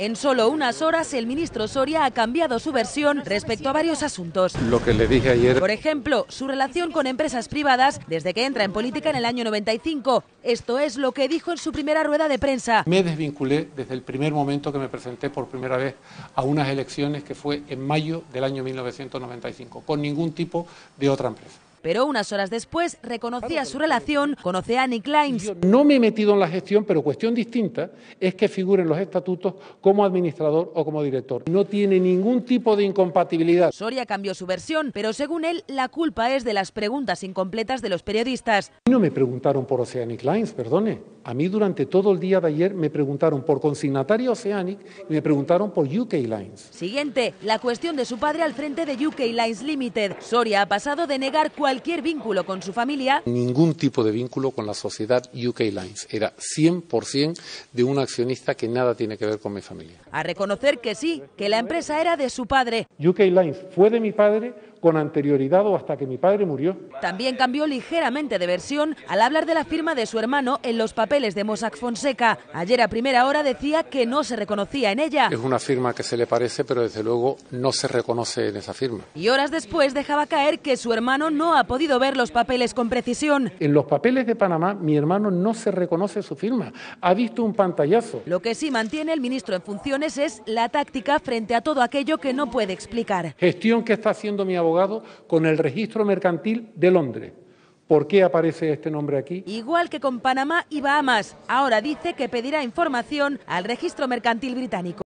En solo unas horas, el ministro Soria ha cambiado su versión respecto a varios asuntos. Lo que le dije ayer. Por ejemplo, su relación con empresas privadas desde que entra en política en el año 95. Esto es lo que dijo en su primera rueda de prensa. Me desvinculé desde el primer momento que me presenté por primera vez a unas elecciones que fue en mayo del año 1995, con ningún tipo de otra empresa pero unas horas después reconocía su relación con Oceanic Lines. no me he metido en la gestión, pero cuestión distinta es que figuren los estatutos como administrador o como director. No tiene ningún tipo de incompatibilidad. Soria cambió su versión, pero según él, la culpa es de las preguntas incompletas de los periodistas. No me preguntaron por Oceanic Lines, perdone. A mí durante todo el día de ayer me preguntaron por consignataria Oceanic y me preguntaron por UK Lines. Siguiente, la cuestión de su padre al frente de UK Lines Limited. Soria ha pasado de negar cualquier cualquier vínculo con su familia. Ningún tipo de vínculo con la sociedad UK Lines. Era 100% de un accionista que nada tiene que ver con mi familia. A reconocer que sí, que la empresa era de su padre. UK Lines fue de mi padre con anterioridad o hasta que mi padre murió. También cambió ligeramente de versión al hablar de la firma de su hermano en los papeles de Mossack Fonseca. Ayer a primera hora decía que no se reconocía en ella. Es una firma que se le parece, pero desde luego no se reconoce en esa firma. Y horas después dejaba caer que su hermano no ha podido ver los papeles con precisión. En los papeles de Panamá, mi hermano no se reconoce su firma. Ha visto un pantallazo. Lo que sí mantiene el ministro en funciones es la táctica frente a todo aquello que no puede explicar. Gestión que está haciendo mi abogado con el registro mercantil de Londres. ¿Por qué aparece este nombre aquí? Igual que con Panamá y Bahamas, ahora dice que pedirá información al registro mercantil británico.